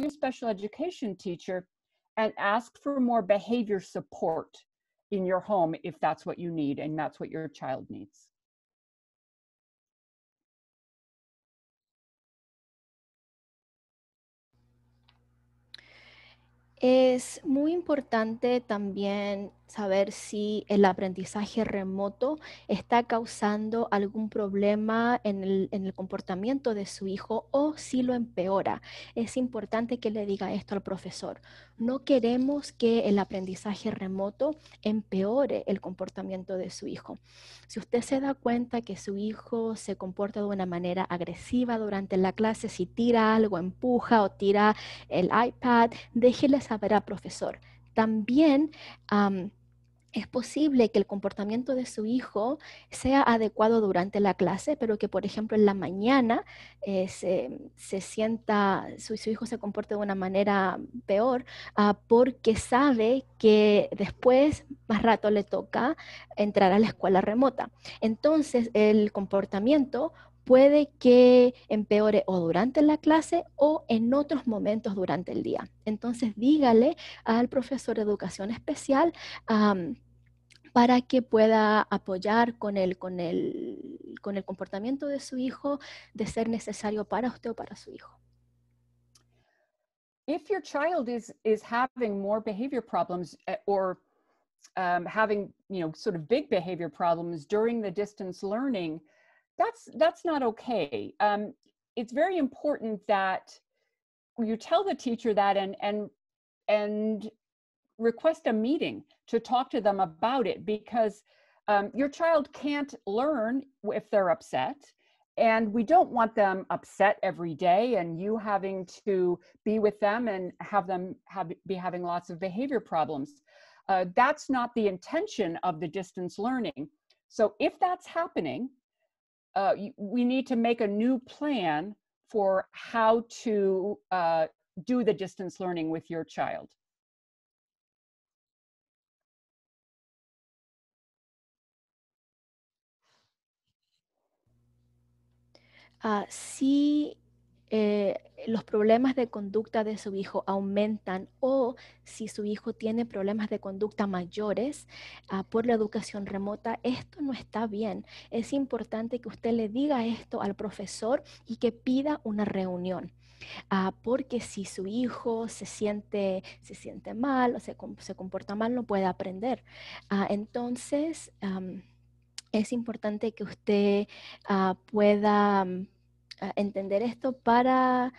your special education teacher and ask for more behavior support in your home if that's what you need and that's what your child needs. Es muy importante también saber si el aprendizaje remoto está causando algún problema en el, comportamiento de su hijo o si lo empeora. Es importante que le diga esto al profesor. No queremos que el aprendizaje remoto empeore el comportamiento de su hijo. Si usted se da cuenta que su hijo se comporta de una manera agresiva durante la clase, si tira algo, empuja o tira el iPad, déjele saber al profesor también es posible que el comportamiento de su hijo sea adecuado durante la clase, pero que, por ejemplo, en la mañana eh, se, sienta, su, hijo se comporte de una manera peor, ah, porque sabe que después, más rato, le toca entrar a la escuela remota. Entonces, el comportamiento puede que empeore o durante la clase o en otros momentos durante el día. Entonces dígale al profesor de educación especial para que pueda apoyar con el, comportamiento de su hijo de ser necesario para usted o para su hijo. If your child is, having more behavior problems eh, or um, having, you know, sort of big behavior problems during the distance learning, that's that's not okay. Um, it's very important that you tell the teacher that and and and request a meeting to talk to them about it because um, your child can't learn if they're upset and we don't want them upset every day and you having to be with them and have them have, be having lots of behavior problems uh, that's not the intention of the distance learning so if that's happening uh, we need to make a new plan for how to uh, do the distance learning with your child. Uh, C Eh, los problemas de conducta de su hijo aumentan o si su hijo tiene problemas de conducta mayores ah, por la educación remota, esto no está bien. Es importante que usted le diga esto al profesor y que pida una reunión. Ah, porque si su hijo se siente, se siente mal o se, se comporta mal, no puede aprender. Ah, entonces, es importante que usted pueda mm, entender esto para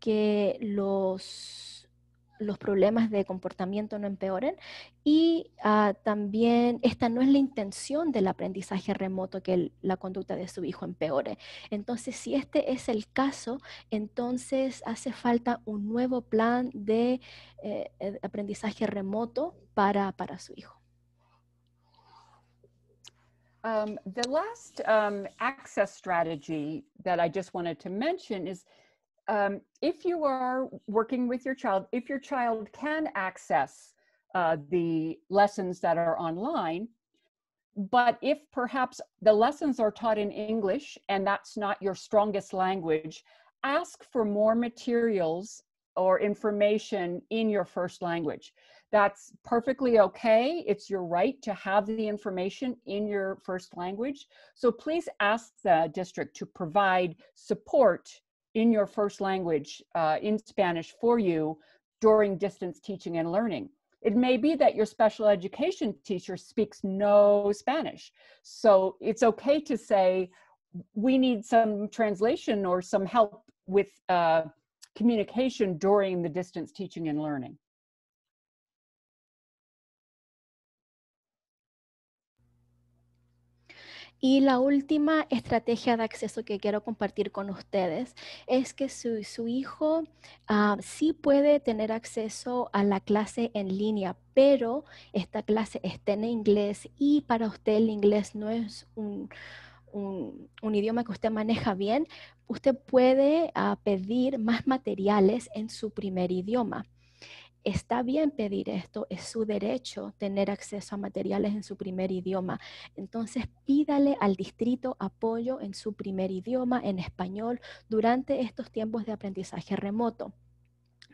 que los, los problemas de comportamiento no empeoren. Y ah, también esta no es la intención del aprendizaje remoto que la conducta de su hijo empeore. Entonces, si este es el caso, entonces hace falta un nuevo plan de eh, eh, aprendizaje remoto para su hijo. Um, the last um, access strategy that I just wanted to mention is um, if you are working with your child, if your child can access uh, the lessons that are online, but if perhaps the lessons are taught in English and that's not your strongest language, ask for more materials or information in your first language. That's perfectly okay. It's your right to have the information in your first language. So please ask the district to provide support in your first language uh, in Spanish for you during distance teaching and learning. It may be that your special education teacher speaks no Spanish. So it's okay to say, we need some translation or some help with uh, communication during the distance teaching and learning. Y la última estrategia de acceso que quiero compartir con ustedes es que su, hijo ah, sí puede tener acceso a la clase en línea, pero esta clase está en inglés y para usted el inglés no es un, idioma que usted maneja bien, usted puede ah, pedir más materiales en su primer idioma. Está bien pedir esto, es su derecho tener acceso a materiales en su primer idioma. Entonces pídale al distrito apoyo en su primer idioma, en español, durante estos tiempos de aprendizaje remoto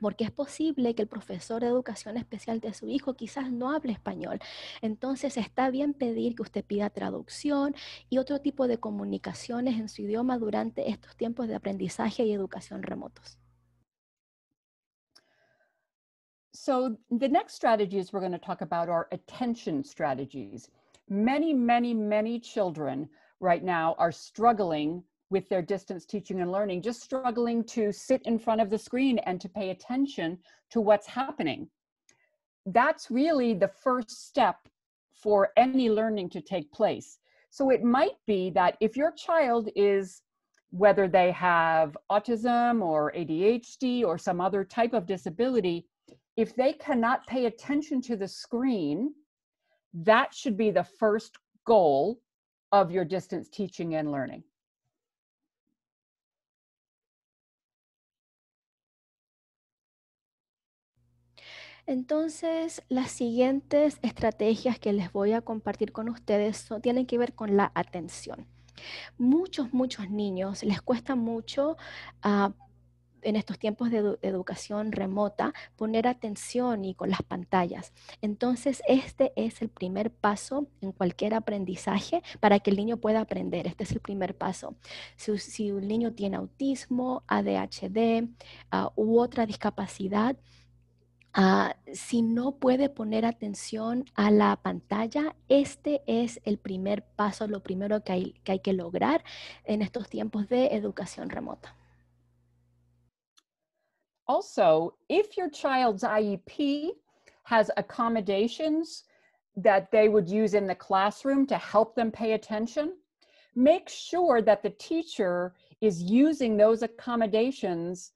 porque es posible que el profesor de educación especial de su hijo quizás no hable español. Entonces está bien pedir que usted pida traducción y otro tipo de comunicaciones en su idioma durante estos tiempos de aprendizaje y educación remotos. So the next strategies we're going to talk about are attention strategies. Many, many, many children right now are struggling with their distance teaching and learning, just struggling to sit in front of the screen and to pay attention to what's happening. That's really the first step for any learning to take place. So it might be that if your child is, whether they have autism or ADHD or some other type of disability, if they cannot pay attention to the screen, that should be the first goal of your distance teaching and learning. Entonces, las siguientes estrategias que les voy a compartir con ustedes tienen que ver con la atención. Muchos, muchos niños les cuesta mucho ah, en estos tiempos de, educación remota, poner atención y con las pantallas. Entonces, este es el primer paso en cualquier aprendizaje para que el niño pueda aprender. Este es el primer paso. Si, un niño tiene autismo, ADHD ah, u otra discapacidad, ah, si no puede poner atención a la pantalla, este es el primer paso, lo primero que, hay que lograr en estos tiempos de educación remota. Also, if your child's IEP has accommodations that they would use in the classroom to help them pay attention, make sure that the teacher is using those accommodations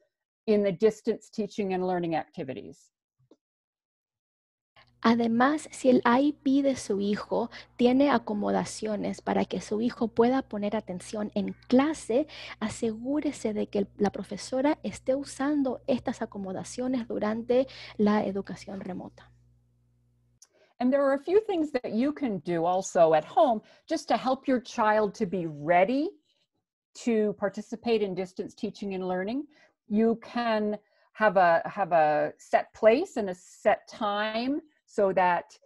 in the distance teaching and learning activities. Además, si el IP de su hijo tiene acomodaciones para que su hijo pueda poner atención en clase, asegúrese de que la profesora esté usando estas acomodaciones durante la educación remota. And there are a few things that you can do also at home just to help your child to be ready to participate in distance teaching and learning. You can have a have a set place and a set time so that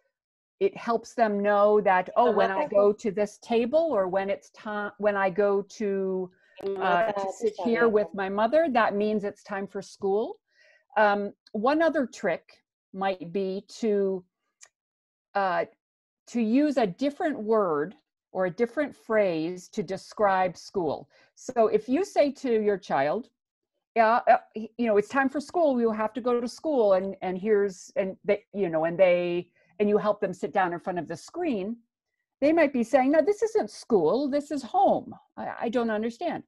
it helps them know that oh when i go to this table or when it's time when i go to, uh, to sit here with my mother that means it's time for school um, one other trick might be to uh, to use a different word or a different phrase to describe school so if you say to your child yeah uh, you know it's time for school we will have to go to school and and here's and they you know and they and you help them sit down in front of the screen they might be saying no this isn't school this is home i, I don't understand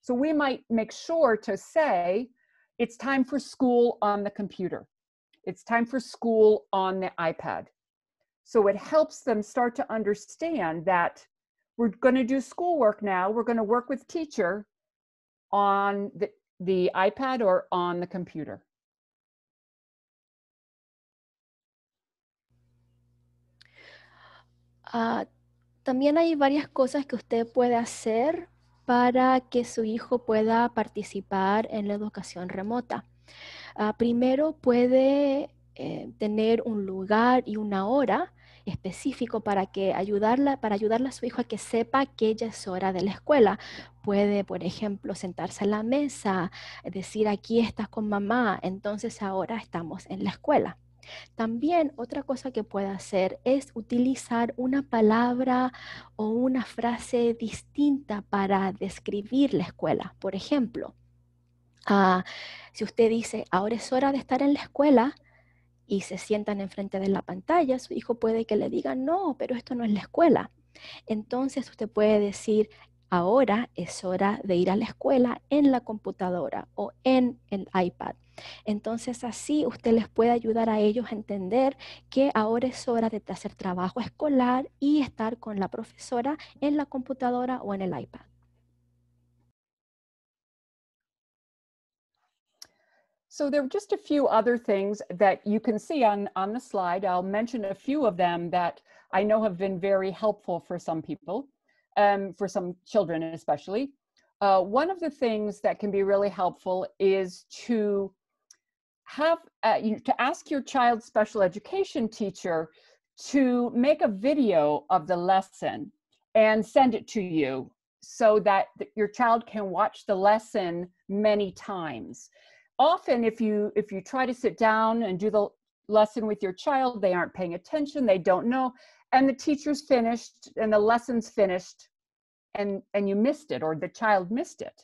so we might make sure to say it's time for school on the computer it's time for school on the ipad so it helps them start to understand that we're going to do schoolwork now we're going to work with teacher on the the iPad or on the computer? Ah, también hay varias cosas que usted puede hacer para que su hijo pueda participar en la educación remota. Ah, primero puede eh, tener un lugar y una hora específico para que ayudarla para ayudarle a su hijo a que sepa que ya es hora de la escuela puede, por ejemplo, sentarse a la mesa, decir aquí estás con mamá, entonces ahora estamos en la escuela. También otra cosa que puede hacer es utilizar una palabra o una frase distinta para describir la escuela. Por ejemplo, ah, si usted dice, ahora es hora de estar en la escuela, y se sientan enfrente de la pantalla, su hijo puede que le diga, no, pero esto no es la escuela. Entonces usted puede decir, Ahora es hora de ir a la escuela en la computadora o en el iPad. Entonces así usted les puede ayudar a ellos a entender que ahora es hora de hacer trabajo escolar y estar con la profesora en la computadora o en el iPad. So there are just a few other things that you can see on, on the slide. I'll mention a few of them that I know have been very helpful for some people. um, for some children especially uh, one of the things that can be really helpful is to have uh, you to ask your child's special education teacher to make a video of the lesson and send it to you so that your child can watch the lesson many times often if you if you try to sit down and do the lesson with your child they aren't paying attention they don't know and the teacher's finished and the lesson's finished and and you missed it or the child missed it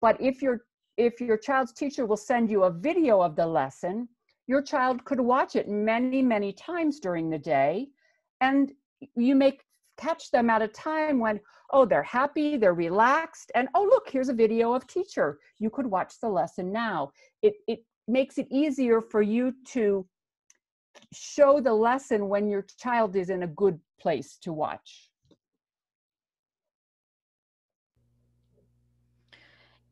but if your if your child's teacher will send you a video of the lesson your child could watch it many many times during the day and you may catch them at a time when oh they're happy they're relaxed and oh look here's a video of teacher you could watch the lesson now it it makes it easier for you to show the lesson when your child is in a good place to watch.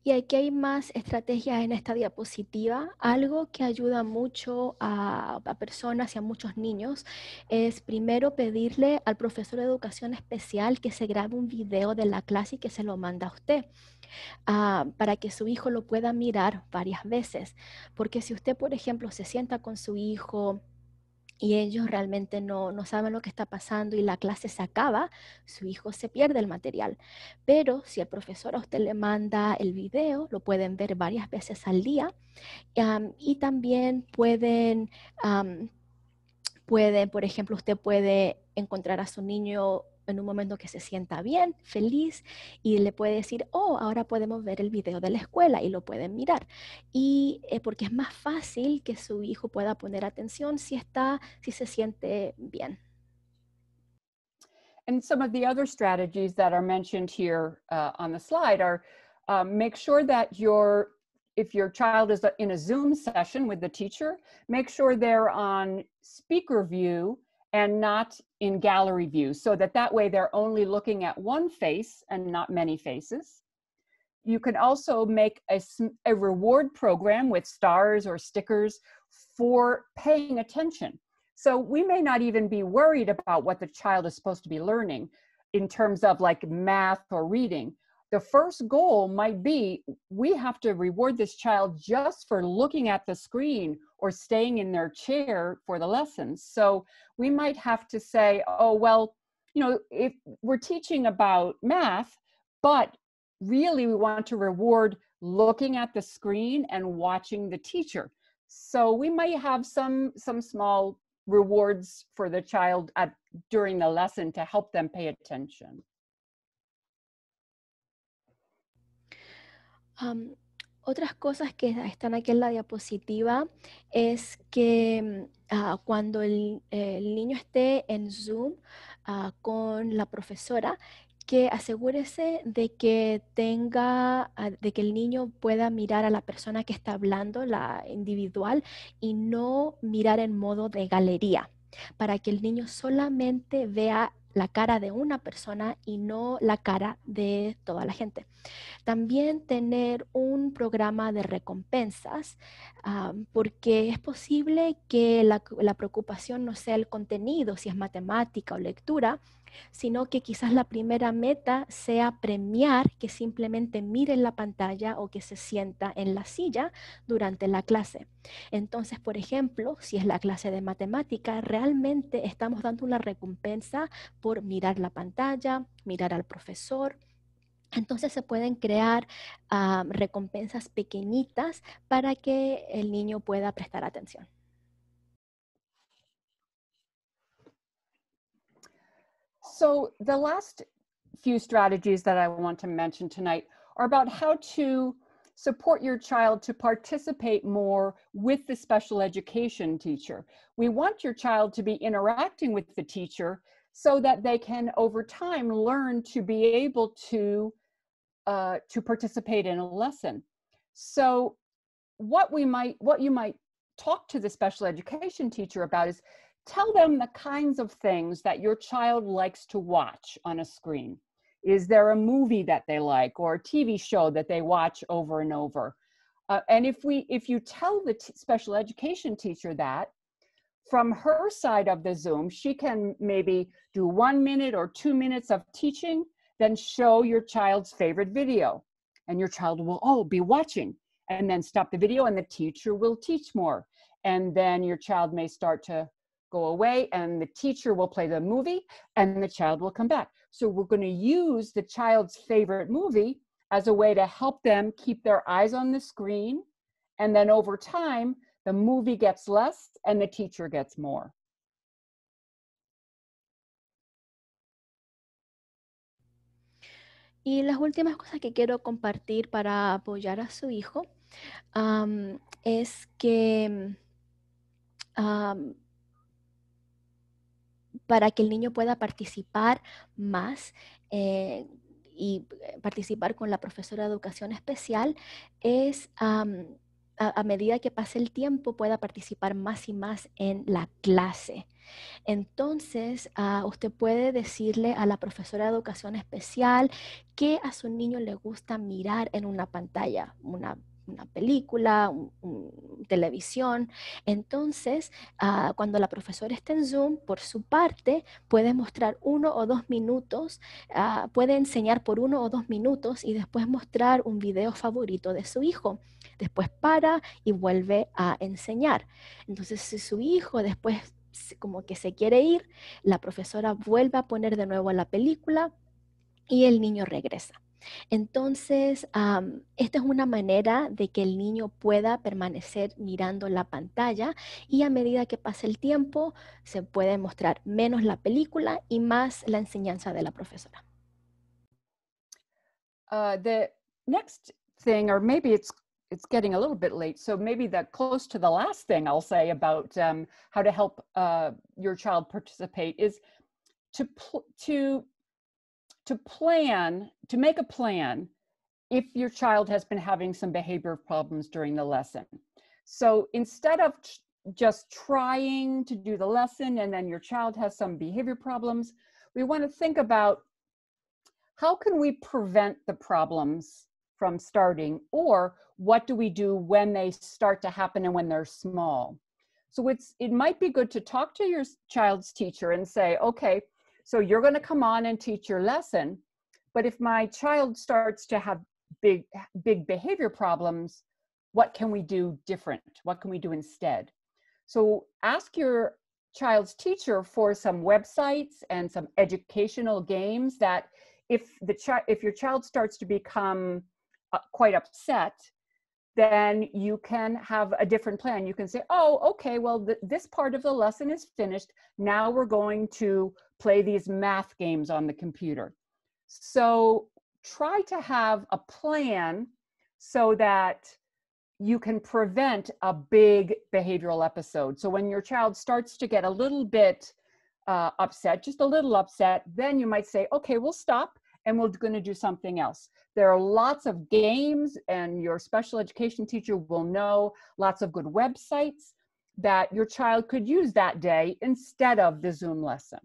Y aquí hay más estrategias en esta diapositiva. Algo que ayuda mucho a, personas y a muchos niños es primero pedirle al profesor de educación especial que se grabe un video de la clase y que se lo manda a usted. Ah, para que su hijo lo pueda mirar varias veces. Porque si usted, por ejemplo, se sienta con su hijo, y ellos realmente no, saben lo que está pasando y la clase se acaba, su hijo se pierde el material. Pero si el profesor a usted le manda el video, lo pueden ver varias veces al día y también pueden, pueden, por ejemplo, usted puede encontrar a su niño en un momento que se sienta bien, feliz, y le puede decir, oh, ahora podemos ver el video de la escuela y lo pueden mirar. Y eh, porque es más fácil que su hijo pueda poner atención si está, si se siente bien. And some of the other strategies that are mentioned here uh, on the slide are uh, make sure that your if your child is uh, in a Zoom session with the teacher, make sure they're on speaker view and not in gallery view so that that way they're only looking at one face and not many faces. You can also make a, a reward program with stars or stickers for paying attention. So we may not even be worried about what the child is supposed to be learning in terms of like math or reading, the first goal might be we have to reward this child just for looking at the screen or staying in their chair for the lessons. So we might have to say, oh, well, you know, if we're teaching about math, but really we want to reward looking at the screen and watching the teacher. So we might have some some small rewards for the child at, during the lesson to help them pay attention. otras cosas que están aquí en la diapositiva es que ah, cuando el, niño esté en Zoom ah, con la profesora, que asegúrese de que tenga, ah, de que el niño pueda mirar a la persona que está hablando, la individual, y no mirar en modo de galería, para que el niño solamente vea la cara de una persona y no la cara de toda la gente. También tener un programa de recompensas, porque es posible que la preocupación no sea el contenido, si es matemática o lectura, sino que quizás la primera meta sea premiar que simplemente miren la pantalla o que se sienta en la silla durante la clase. Entonces, por ejemplo, si es la clase de matemática, realmente estamos dando una recompensa por mirar la pantalla, mirar al profesor, entonces se pueden crear ah, recompensas pequeñitas para que el niño pueda prestar atención. So, the last few strategies that I want to mention tonight are about how to support your child to participate more with the special education teacher. We want your child to be interacting with the teacher so that they can, over time, learn to be able to, uh, to participate in a lesson. So, what we might, what you might talk to the special education teacher about is tell them the kinds of things that your child likes to watch on a screen. Is there a movie that they like or a TV show that they watch over and over? Uh, and if we if you tell the t- special education teacher that from her side of the Zoom, she can maybe do one minute or two minutes of teaching, then show your child's favorite video. And your child will, oh, be watching, and then stop the video, and the teacher will teach more. And then your child may start to go away and the teacher will play the movie and the child will come back. So we're going to use the child's favorite movie as a way to help them keep their eyes on the screen. And then over time, the movie gets less and the teacher gets more. Y las últimas cosas que quiero compartir para apoyar a su hijo um, es que um, para que el niño pueda participar más eh, y eh, participar con la profesora de educación especial es a, medida que pase el tiempo pueda participar más y más en la clase. Entonces, ah, usted puede decirle a la profesora de educación especial que a su niño le gusta mirar en una pantalla, una una película, televisión. Entonces, ah, cuando la profesora está en Zoom, por su parte, puede mostrar uno o dos minutos, ah, puede enseñar por uno o dos minutos y después mostrar un video favorito de su hijo. Después para y vuelve a enseñar. Entonces, si su hijo después como que se quiere ir, la profesora vuelve a poner de nuevo la película y el niño regresa. Entonces, esta es una manera de que el niño pueda permanecer mirando la pantalla y a medida que pasa el tiempo se puede mostrar menos la película y más la enseñanza de la profesora. Uh, the next thing, or maybe it's it's getting a little bit late, so maybe the close to the last thing I'll say about um, how to help uh, your child participate is to to to plan, to make a plan if your child has been having some behavior problems during the lesson. So instead of just trying to do the lesson and then your child has some behavior problems, we want to think about how can we prevent the problems from starting or what do we do when they start to happen and when they're small so it's it might be good to talk to your child's teacher and say okay so you're going to come on and teach your lesson. But if my child starts to have big, big behavior problems, what can we do different? What can we do instead? So ask your child's teacher for some websites and some educational games that if the child, if your child starts to become uh, quite upset then you can have a different plan. You can say, oh, okay, well, th- this part of the lesson is finished. Now we're going to play these math games on the computer. So try to have a plan so that you can prevent a big behavioral episode. So when your child starts to get a little bit uh, upset, just a little upset, then you might say, okay, we'll stop and we're going to do something else. There are lots of games, and your special education teacher will know lots of good websites that your child could use that day instead of the Zoom lesson.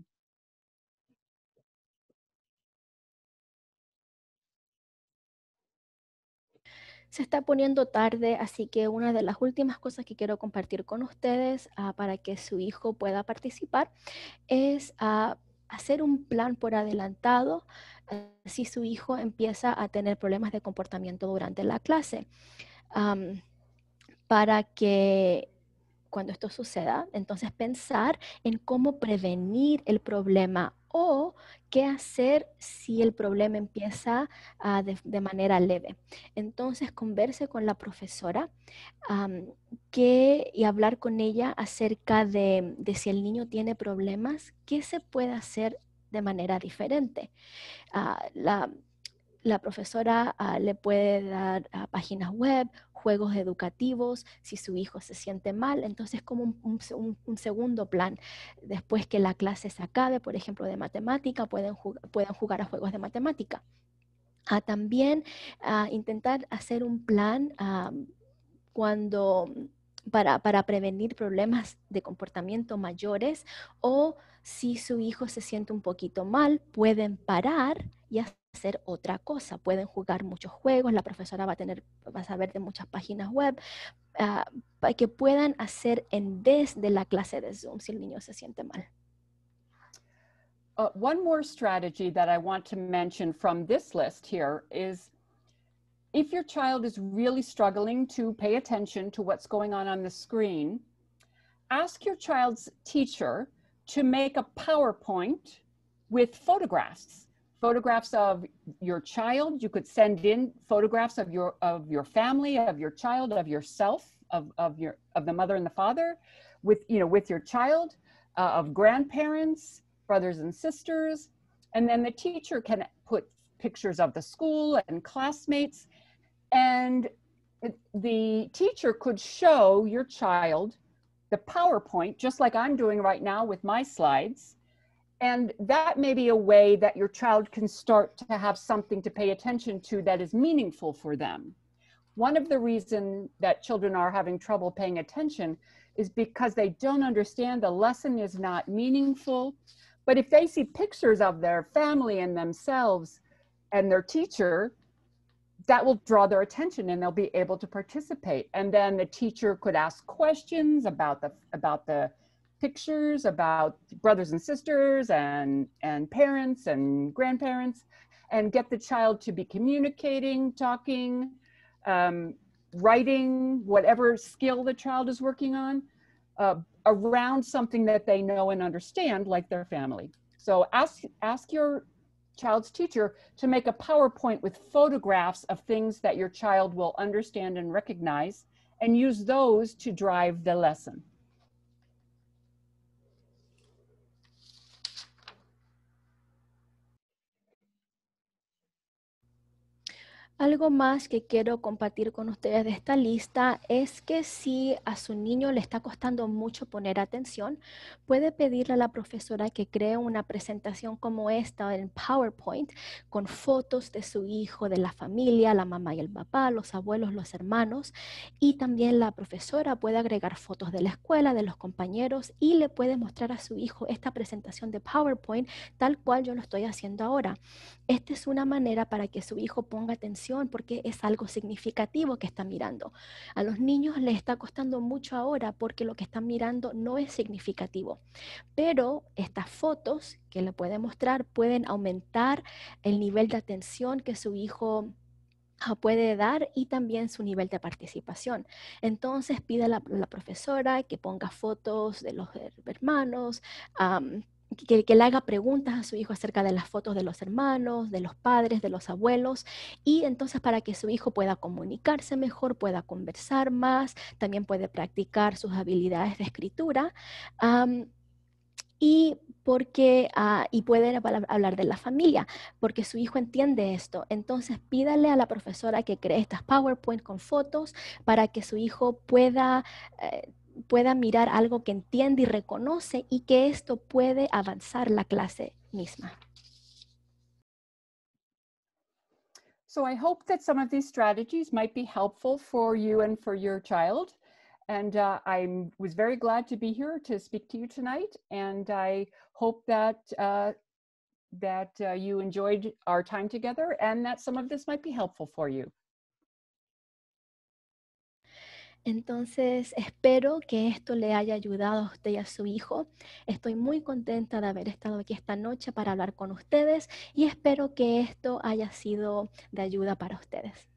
Se está poniendo tarde, así que una de las últimas cosas que quiero compartir con ustedes ah, para que su hijo pueda participar es ah, hacer un plan por adelantado si su hijo empieza a tener problemas de comportamiento durante la clase. para que cuando esto suceda, entonces pensar en cómo prevenir el problema o qué hacer si el problema empieza ah, de, manera leve. Entonces, converse con la profesora y hablar con ella acerca de, de si el niño tiene problemas, qué se puede hacer de manera diferente. Ah, la, profesora ah, le puede dar ah, páginas web, juegos educativos, si su hijo se siente mal, entonces como un, segundo plan. Después que la clase se acabe, por ejemplo, de matemática, pueden, pueden jugar a juegos de matemática. también intentar hacer un plan cuando para, prevenir problemas de comportamiento mayores o si su hijo se siente un poquito mal, pueden parar y hacer otra cosa. Pueden jugar muchos juegos, la profesora va a, tener, va a saber de muchas páginas web, ah, para que puedan hacer en vez de la clase de Zoom si el niño se siente mal. Uh, one more strategy that I want to mention from this list here is if your child is really struggling to pay attention to what's going on on the screen, ask your child's teacher to make a PowerPoint with photographs photographs of your child you could send in photographs of your of your family of your child of yourself of, of your of the mother and the father with you know with your child uh, of grandparents brothers and sisters and then the teacher can put pictures of the school and classmates and the teacher could show your child the PowerPoint, just like I'm doing right now with my slides. And that may be a way that your child can start to have something to pay attention to that is meaningful for them. One of the reason that children are having trouble paying attention is because they don't understand the lesson is not meaningful. But if they see pictures of their family and themselves and their teacher, that will draw their attention and they'll be able to participate and then the teacher could ask questions about the about the pictures about brothers and sisters and and parents and grandparents and get the child to be communicating talking um, writing whatever skill the child is working on uh, around something that they know and understand like their family so ask ask your child's teacher to make a PowerPoint with photographs of things that your child will understand and recognize and use those to drive the lesson. Algo más que quiero compartir con ustedes de esta lista es que si a su niño le está costando mucho poner atención, puede pedirle a la profesora que cree una presentación como esta en PowerPoint con fotos de su hijo, de la familia, la mamá y el papá, los abuelos, los hermanos. Y también la profesora puede agregar fotos de la escuela, de los compañeros y le puede mostrar a su hijo esta presentación de PowerPoint tal cual yo lo estoy haciendo ahora. Esta es una manera para que su hijo ponga atención porque es algo significativo que está mirando. A los niños les está costando mucho ahora porque lo que están mirando no es significativo, pero estas fotos que le puede mostrar pueden aumentar el nivel de atención que su hijo ah, puede dar y también su nivel de participación. Entonces pide a la, profesora que ponga fotos de los hermanos, que, le haga preguntas a su hijo acerca de las fotos de los hermanos, de los padres, de los abuelos, y entonces para que su hijo pueda comunicarse mejor, pueda conversar más, también puede practicar sus habilidades de escritura. y porque ah, y puede hablar de la familia, porque su hijo entiende esto. Entonces pídale a la profesora que cree estas PowerPoint con fotos para que su hijo pueda eh, pueda mirar algo que entiende y reconoce y que esto puede avanzar la clase misma. So I hope that some of these strategies might be helpful for you and for your child. And uh, I was very glad to be here to speak to you tonight. And I hope that uh, that uh, you enjoyed our time together and that some of this might be helpful for you. Entonces, espero que esto le haya ayudado a usted y a su hijo. Estoy muy contenta de haber estado aquí esta noche para hablar con ustedes y espero que esto haya sido de ayuda para ustedes.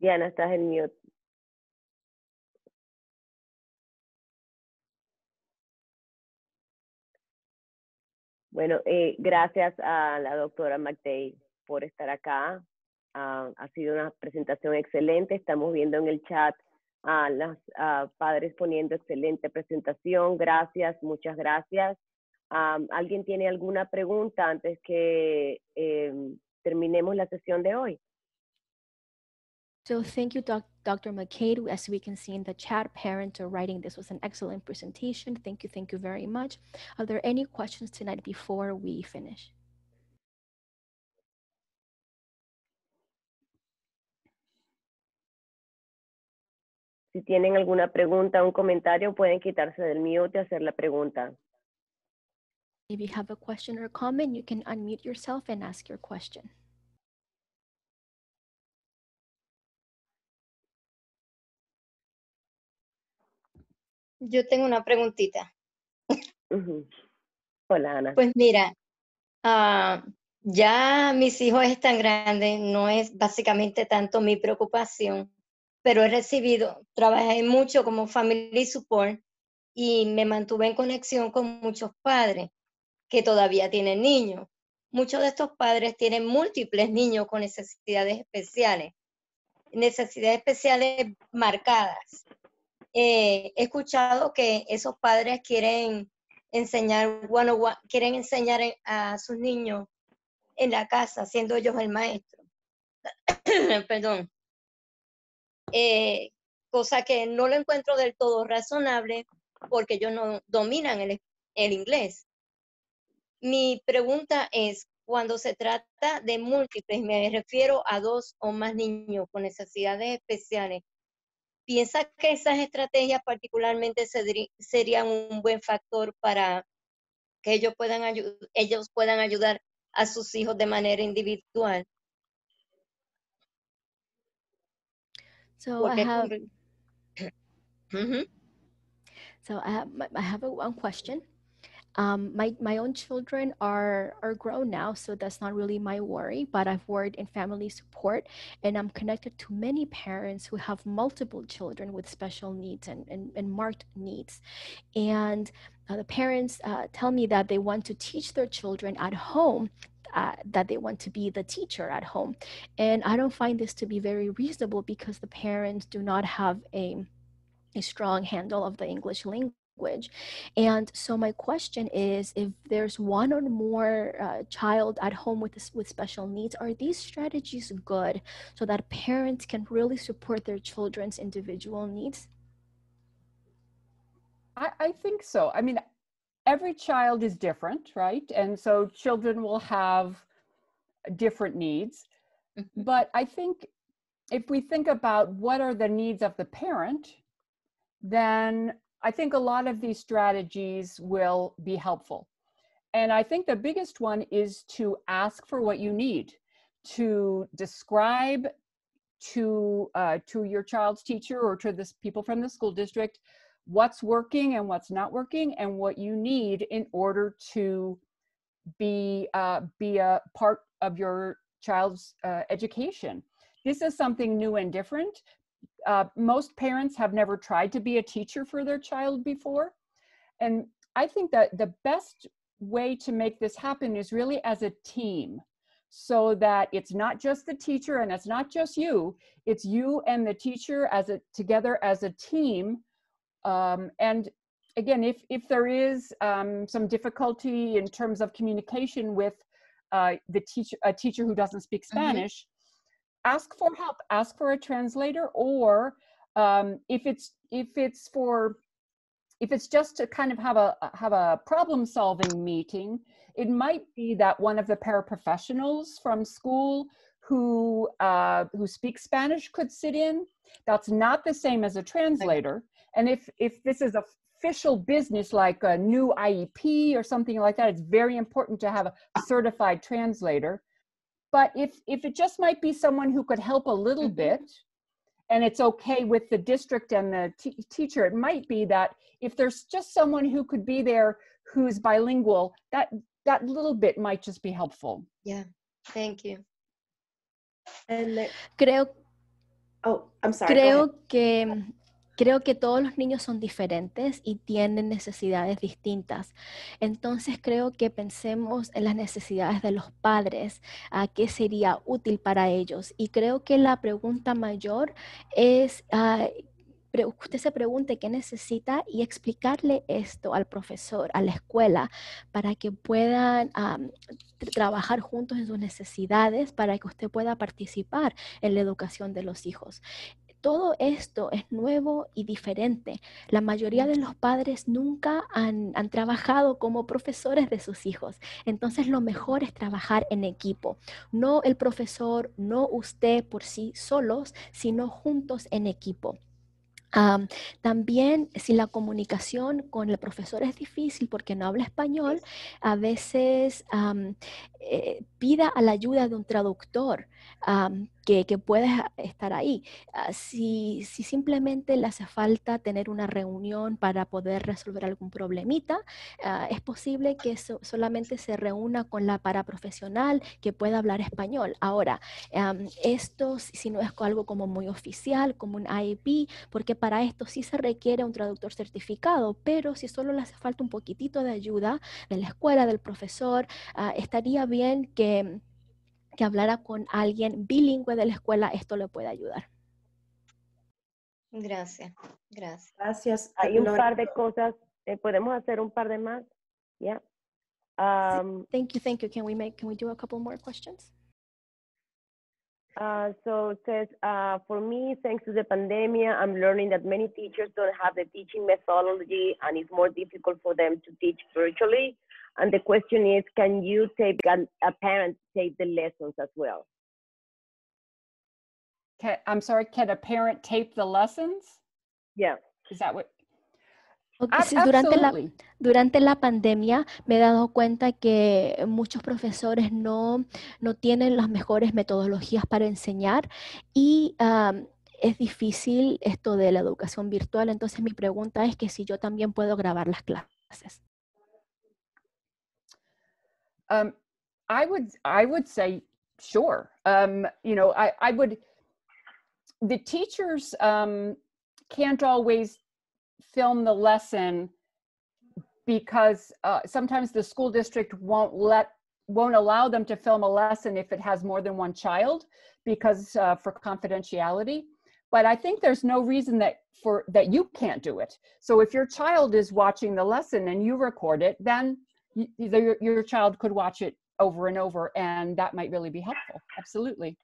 Diana, estás en mute. Bueno, eh, gracias a la doctora McDay por estar acá. Ah, ha sido una presentación excelente. Estamos viendo en el chat a las los padres poniendo excelente presentación. Gracias, muchas gracias. Ah, ¿Alguien tiene alguna pregunta antes que em, terminemos la sesión de hoy? So thank you, doc Dr. McCade. As we can see in the chat, parents are writing, this was an excellent presentation. Thank you, thank you very much. Are there any questions tonight before we finish? Si tienen alguna pregunta, un comentario, pueden quitarse del mute y hacer la pregunta. If you have a question or comment, you can unmute yourself and ask your question. Yo tengo una preguntita. Hola, Ana. Pues mira, ah, ya mis hijos están grandes, no es básicamente tanto mi preocupación, pero he recibido, trabajé mucho como family support y me mantuve en conexión con muchos padres que todavía tienen niños. Muchos de estos padres tienen múltiples niños con necesidades especiales, necesidades especiales marcadas. Eh, he escuchado que esos padres quieren enseñar, bueno, quieren enseñar a sus niños en la casa, siendo ellos el maestro. Perdón. Eh, cosa que no lo encuentro del todo razonable porque ellos no dominan el, el inglés. Mi pregunta es, cuando se trata de múltiples, me refiero a dos o más niños con necesidades especiales, ¿Piensa que esas estrategias particularmente serían un buen factor para que ellos puedan, ellos puedan ayudar a sus hijos de manera individual? So I have, I have, I one question. um, my my own children are are grown now, so that's not really my worry. But I've worked in family support, and I'm connected to many parents who have multiple children with special needs and and, and marked needs, and. Uh, the parents uh, tell me that they want to teach their children at home uh, that they want to be the teacher at home. And I don't find this to be very reasonable because the parents do not have a, a strong handle of the English language language. And so my question is, if there's one or more uh, child at home with this, with special needs, are these strategies good so that parents can really support their children's individual needs? I, I think so. I mean, every child is different, right? And so children will have different needs. Mm-hmm. But I think if we think about what are the needs of the parent, then I think a lot of these strategies will be helpful. And I think the biggest one is to ask for what you need, to describe to uh, to your child's teacher or to the people from the school district what's working and what's not working and what you need in order to be uh, be a part of your child's uh, education. This is something new and different, uh, most parents have never tried to be a teacher for their child before. And I think that the best way to make this happen is really as a team so that it's not just the teacher and it's not just you it's you and the teacher as a together as a team um, and again if if there is um, some difficulty in terms of communication with uh, the teacher a teacher who doesn't speak mm-hmm. spanish ask for help ask for a translator or um, if it's if it's for if it's just to kind of have a have a problem solving meeting it might be that one of the paraprofessionals from school who uh, who speaks spanish could sit in that's not the same as a translator and if if this is a official business like a new iep or something like that it's very important to have a certified translator but if if it just might be someone who could help a little mm-hmm. bit and it's okay with the district and the t- teacher it might be that if there's just someone who could be there who's bilingual that that little bit might just be helpful yeah thank you and creo oh i'm sorry creo que Creo que todos los niños son diferentes y tienen necesidades distintas. Entonces creo que pensemos en las necesidades de los padres, a qué sería útil para ellos. Y creo que la pregunta mayor es, que ah, usted se pregunte qué necesita y explicarle esto al profesor, a la escuela, para que puedan ah, trabajar juntos en sus necesidades, para que usted pueda participar en la educación de los hijos. Todo esto es nuevo y diferente. La mayoría de los padres nunca han, trabajado como profesores de sus hijos. Entonces lo mejor es trabajar en equipo. No el profesor, no usted por sí solos, sino juntos en equipo. también si la comunicación con el profesor es difícil porque no habla español, a veces eh, pida a la ayuda de un traductor que, pueda estar ahí. Ah, si, simplemente le hace falta tener una reunión para poder resolver algún problemita, ah, es posible que solamente se reúna con la paraprofesional que pueda hablar español. Ahora, esto si no es algo como muy oficial, como un IEP, porque para esto sí se requiere un traductor certificado, pero si solo le hace falta un poquitito de ayuda de la escuela, del profesor, ah, estaría bien bien que, que hablara con alguien bilingüe de la escuela, esto le puede ayudar. Gracias, gracias. Gracias. Hay un par de cosas, eh, podemos hacer un par de más, ¿ya? Yeah. Um, thank you, thank you. Can we make, can we do a couple more questions? Uh, so it says, uh, for me, thanks to the pandemic, I'm learning that many teachers don't have the teaching methodology and it's more difficult for them to teach virtually. And the question is, can you take, can a parent take the lessons as well? Can, I'm sorry, can a parent tape the lessons? Yeah. Is that what? durante, la, durante la pandemia me he dado cuenta que muchos profesores no, no tienen las mejores metodologías para enseñar y es difícil esto de la educación virtual. Entonces mi pregunta es que si yo también puedo grabar las clases. Um, I would I would say sure. Um, you know, I, I would the teachers um, can't always film the lesson because uh, sometimes the school district won't let won't allow them to film a lesson if it has more than one child because uh, for confidentiality but i think there's no reason that for that you can't do it so if your child is watching the lesson and you record it then your, child could watch it over and over and that might really be helpful absolutely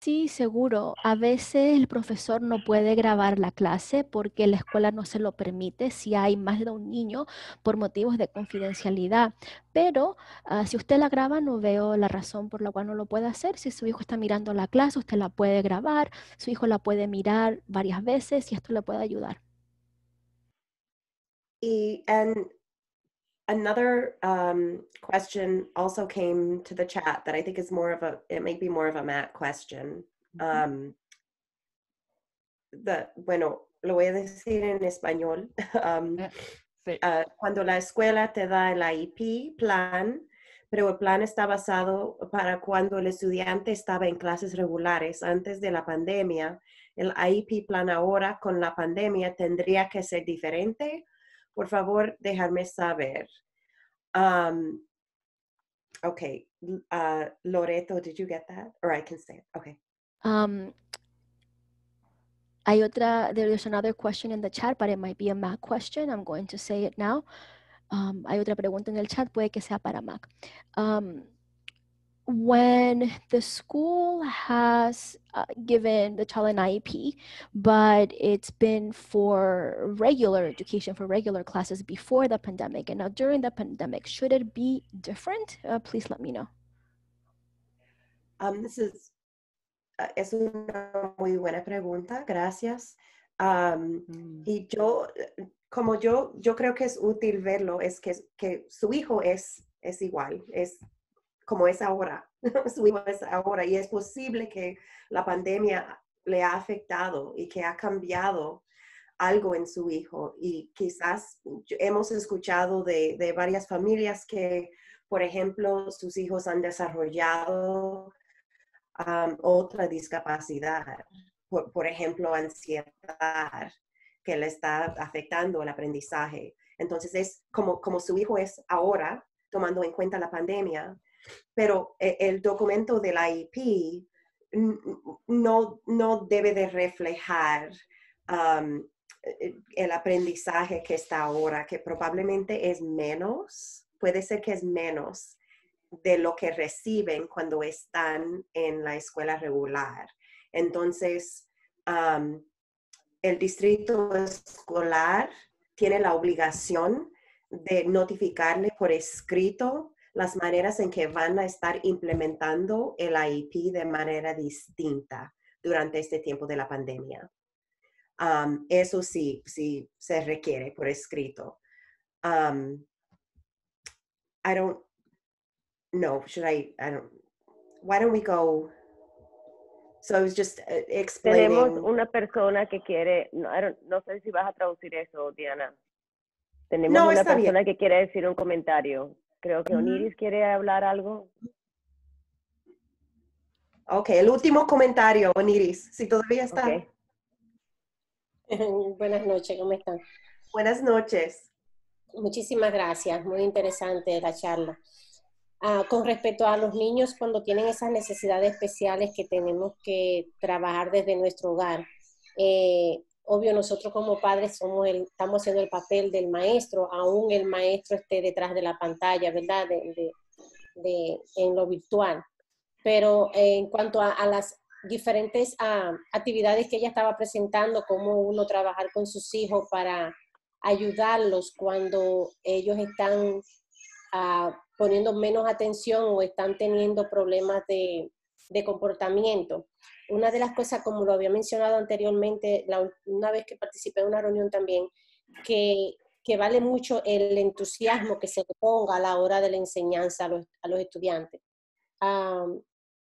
Sí, seguro. A veces el profesor no puede grabar la clase porque la escuela no se lo permite si hay más de un niño por motivos de confidencialidad. Pero ah, si usted la graba, no veo la razón por la cual no lo puede hacer. Si su hijo está mirando la clase, usted la puede grabar, su hijo la puede mirar varias veces y esto le puede ayudar. Y e, and another um, question also came to the chat that I think is more of a, it may be more of a Matt question. Mm-hmm. Um, bueno, lo voy a decir en español. Um, eh, uh, cuando la escuela te da el IEP plan, pero el plan está basado para cuando el estudiante estaba en clases regulares antes de la pandemia. El IEP plan ahora con la pandemia tendría que ser diferente por favor, dejarme saber. Um, okay, uh, Loreto, did you get that? Or I can say it. Okay. Um, hay otra, there's another question in the chat, but it might be a Mac question. I'm going to say it now. Um, hay otra pregunta en el chat, puede que sea para Mac. Um, when the school has uh, given the child an IEP, but it's been for regular education, for regular classes before the pandemic, and now during the pandemic, should it be different? Uh, please let me know. Um, this is, uh, es una muy buena pregunta, gracias. Um, mm. Y yo, como yo, yo creo que es útil verlo, es que, que su hijo es, es igual, es como es ahora. su hijo es ahora y es posible que la pandemia le ha afectado y que ha cambiado algo en su hijo. Y quizás hemos escuchado de, varias familias que, por ejemplo, sus hijos han desarrollado otra discapacidad, por, ejemplo, ansiedad, que le está afectando el aprendizaje. Entonces es como, como su hijo es ahora, tomando en cuenta la pandemia, pero eh, el documento del IEP no, no debe de reflejar um, eh, el aprendizaje que está ahora, que probablemente es menos, puede ser que es menos de lo que reciben cuando están en la escuela regular. Entonces, um, el distrito escolar tiene la obligación de notificarle por escrito las maneras en que van a estar implementando el IEP de manera distinta durante este tiempo de la pandemia. Um, eso sí, sí se requiere por escrito. Um, I don't know. Should I? I don't. Why don't we go? So I was just uh, explaining. Tenemos una persona que quiere. No, no sé si vas a traducir eso, Diana. Tenemos una persona que quiere decir un comentario. Creo que Oniris quiere hablar algo. Ok, el último comentario, Oniris, si todavía está. Buenas noches, ¿cómo están? Buenas noches. Muchísimas gracias, muy interesante la charla. Ah, con respecto a los niños cuando tienen esas necesidades especiales que tenemos que trabajar desde nuestro hogar, eh, obvio nosotros como padres estamos haciendo el papel del maestro, aún el maestro esté detrás de la pantalla, ¿verdad? De, en lo virtual. Pero en cuanto a, las diferentes ah, actividades que ella estaba presentando, cómo uno trabajar con sus hijos para ayudarlos cuando ellos están ah, poniendo menos atención o están teniendo problemas de, de comportamiento. Una de las cosas, como lo había mencionado anteriormente, la, una vez que participé en una reunión también, que, vale mucho el entusiasmo que se ponga a la hora de la enseñanza a los, estudiantes,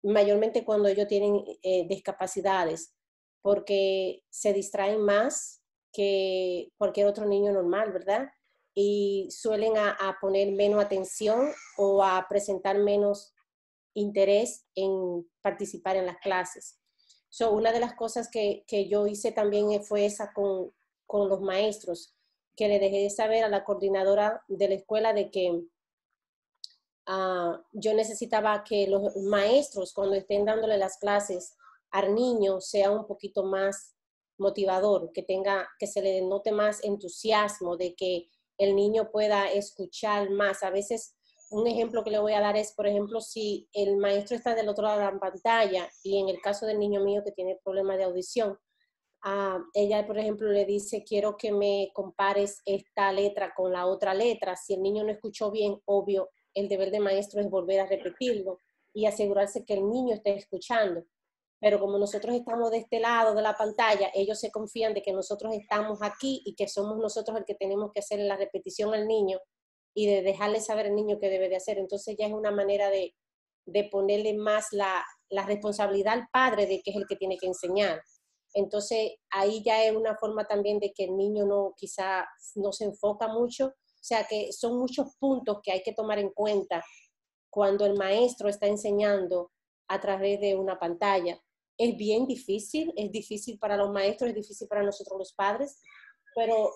mayormente cuando ellos tienen eh, discapacidades, porque se distraen más que cualquier otro niño normal, ¿verdad? Y suelen a poner menos atención o a presentar menos interés en participar en las clases. So, una de las cosas que, que yo hice también e, fue esa con, con los maestros, que le dejé saber a la coordinadora de la escuela de que ah, yo necesitaba que los maestros, cuando estén dándole las clases al niño, sea un poquito más motivador, que tenga, que se le note más entusiasmo, de que el niño pueda escuchar más. A veces un ejemplo que le voy a dar es, por ejemplo, si el maestro está del otro lado de la pantalla y en el caso del niño mío que tiene problemas de audición, ah, ella, por ejemplo, le dice, quiero que me compares esta letra con la otra letra. Si el niño no escuchó bien, obvio, el deber del maestro es volver a repetirlo y asegurarse que el niño esté escuchando. Pero como nosotros estamos de este lado de la pantalla, ellos se confían de que nosotros estamos aquí y que somos nosotros el que tenemos que hacer la repetición al niño y de dejarle saber al niño qué debe de hacer. Entonces ya es una manera de, ponerle más la, responsabilidad al padre de que es el que tiene que enseñar. Entonces ahí ya es una forma también de que el niño no quizá no se enfoca mucho. O sea que son muchos puntos que hay que tomar en cuenta cuando el maestro está enseñando a través de una pantalla. Es bien difícil, es difícil para los maestros, es difícil para nosotros los padres, pero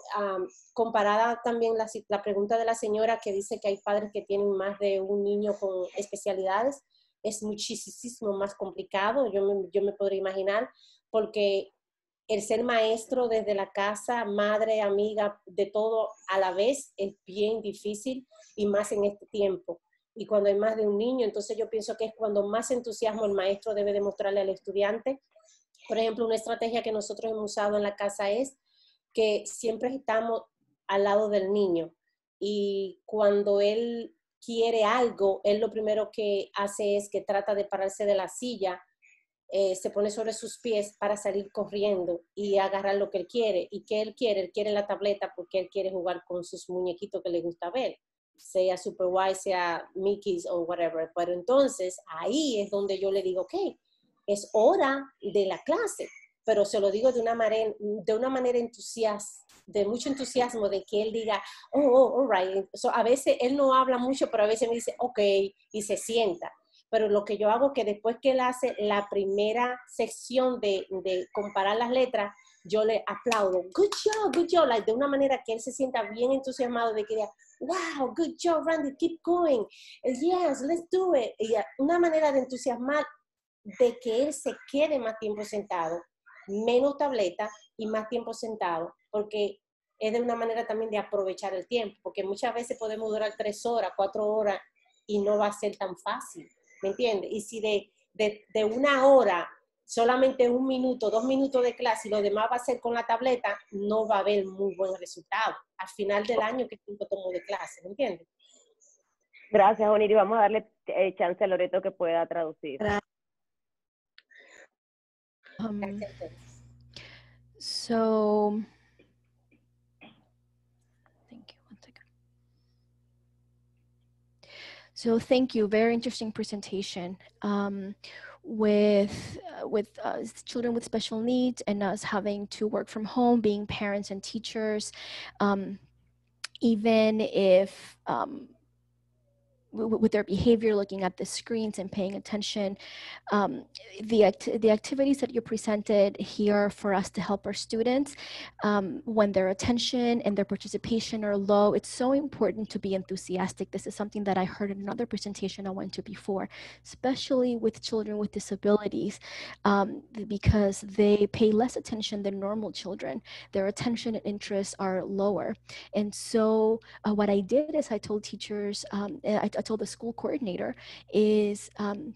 comparada también la, pregunta de la señora que dice que hay padres que tienen más de un niño con especialidades, es muchísimo más complicado, yo yo me podría imaginar, porque el ser maestro desde la casa, madre, amiga, de todo a la vez es bien difícil y más en este tiempo. Y cuando hay más de un niño, entonces yo pienso que es cuando más entusiasmo el maestro debe demostrarle al estudiante. Por ejemplo, una estrategia que nosotros hemos usado en la casa es que siempre estamos al lado del niño y cuando él quiere algo, él lo primero que hace es que trata de pararse de la silla, eh, se pone sobre sus pies para salir corriendo y agarrar lo que él quiere. ¿Y qué él quiere? Él quiere la tableta porque él quiere jugar con sus muñequitos que le gusta ver, sea super Superwise, sea Mickey's o whatever. Pero entonces ahí es donde yo le digo, ok, es hora de la clase pero se lo digo de una manera, de una manera entusiasta, de mucho entusiasmo, de que él diga, oh, oh, all oh, right. a veces él no habla mucho, pero a veces me dice, ok, y se sienta. Pero lo que yo hago que después que él hace la primera sección de, comparar las letras, yo le aplaudo, good job, good job, de una manera que él se sienta bien entusiasmado de que diga, wow, good job, Randy, keep going, yes, let's do it. Y una manera de entusiasmar de que él se quede más tiempo sentado menos tableta y más tiempo sentado, porque es de una manera también de aprovechar el tiempo, porque muchas veces podemos durar tres horas, cuatro horas y no va a ser tan fácil, ¿me entiendes? Y si de, de, una hora, solamente un minuto, dos minutos de clase y lo demás va a ser con la tableta, no va a haber muy buen resultado. Al final del año, ¿qué tiempo tomo de clase? ¿Me entiendes? Gracias, Y Vamos a darle eh, chance a Loreto que pueda traducir. Gracias. um, So, thank you. One second. So, thank you. Very interesting presentation. Um, with uh, with children with special needs and us having to work from home, being parents and teachers, um, even if um, with their behavior, looking at the screens and paying attention. Um, the, act- the activities that you presented here for us to help our students um, when their attention and their participation are low, it's so important to be enthusiastic. This is something that I heard in another presentation I went to before, especially with children with disabilities, um, because they pay less attention than normal children. Their attention and interests are lower. And so uh, what I did is I told teachers, um, I told the school coordinator is um,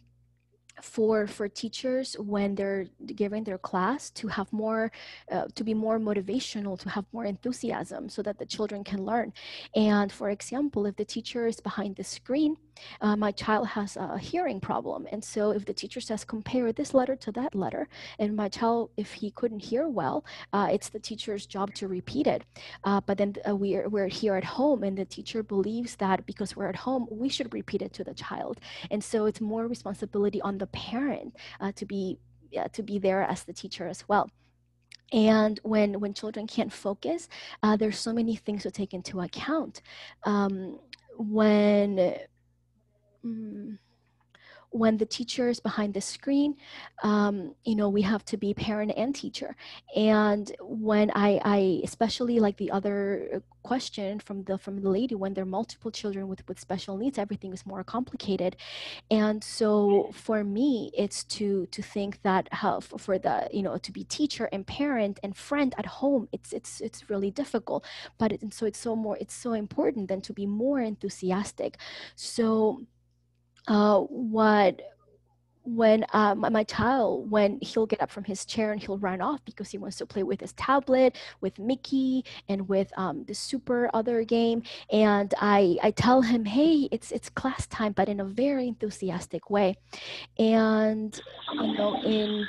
for for teachers when they're giving their class to have more uh, to be more motivational to have more enthusiasm so that the children can learn and for example if the teacher is behind the screen uh, my child has a hearing problem. And so if the teacher says, compare this letter to that letter, and my child, if he couldn't hear well, uh, it's the teacher's job to repeat it. Uh, but then uh, we're, we're here at home, and the teacher believes that because we're at home, we should repeat it to the child. And so it's more responsibility on the parent uh, to be to be there as the teacher as well and when when children can't focus uh, there's so many things to take into account um, when Mm, when the teacher is behind the screen, um, you know, we have to be parent and teacher. And when I, I especially like the other uh, question from the from the lady, when there are multiple children with with special needs, everything is more complicated. And so for me, it's to to think that how for the you know to be teacher and parent and friend at home, it's it's it's really difficult. But it, and so it's so more it's so important than to be more enthusiastic. So uh, what when uh, my, my, child when he'll get up from his chair and he'll run off because he wants to play with his tablet with mickey and with um, the super other game and i i tell him hey it's it's class time but in a very enthusiastic way and you know in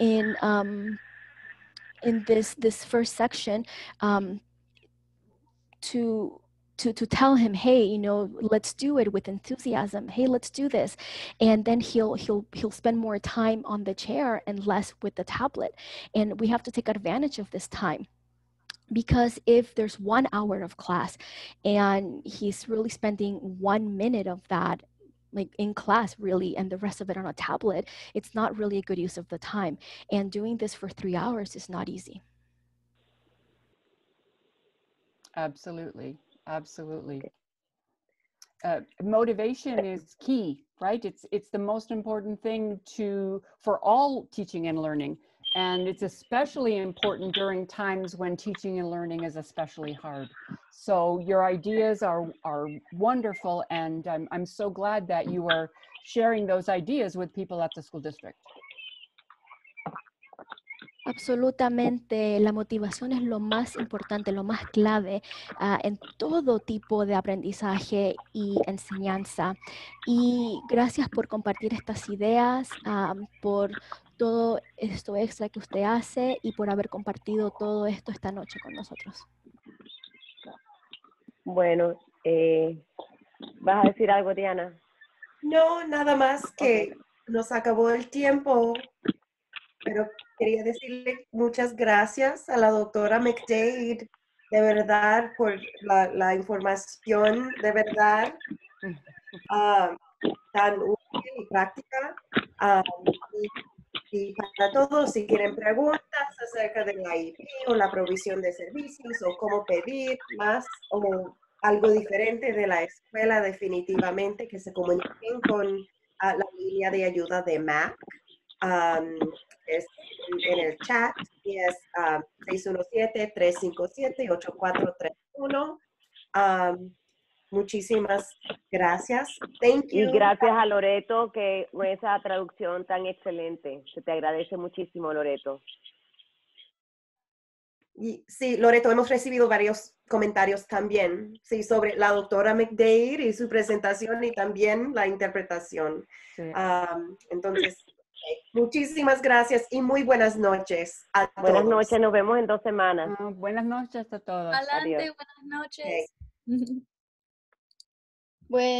in um in this this first section um to to, to tell him, hey, you know, let's do it with enthusiasm. Hey, let's do this. And then he'll he'll he'll spend more time on the chair and less with the tablet. And we have to take advantage of this time because if there's one hour of class and he's really spending one minute of that like in class really and the rest of it on a tablet it's not really a good use of the time and doing this for three hours is not easy absolutely Absolutely. Uh, motivation is key, right? It's it's the most important thing to for all teaching and learning, and it's especially important during times when teaching and learning is especially hard. So your ideas are are wonderful, and I'm I'm so glad that you are sharing those ideas with people at the school district. Absolutamente, la motivación es lo más importante, lo más clave ah, en todo tipo de aprendizaje y enseñanza. Y gracias por compartir estas ideas, ah, por todo esto extra que usted hace y por haber compartido todo esto esta noche con nosotros. Bueno, eh, ¿vas a decir algo, Diana? No, nada más que nos acabó el tiempo, pero quería decirle muchas gracias a la doctora McDade, de verdad, por la, información, de verdad, ah, tan útil y práctica. Ah, y, para todos, si tienen preguntas acerca del IP o la provisión de servicios o cómo pedir más o algo diferente de la escuela, definitivamente que se comuniquen con ah, la línea de ayuda de MAC es, en el chat y es 617-357-8431. muchísimas gracias. Thank you. Y gracias a Loreto que con esa traducción tan excelente. Se te agradece muchísimo, Loreto. Y, sí, Loreto, hemos recibido varios comentarios también, sí, sobre la doctora McDade y su presentación y también la interpretación. entonces, Muchísimas gracias y muy buenas noches. A todos. buenas noches, nos vemos en dos semanas. Ah, buenas noches a todos. Adelante, buenas noches.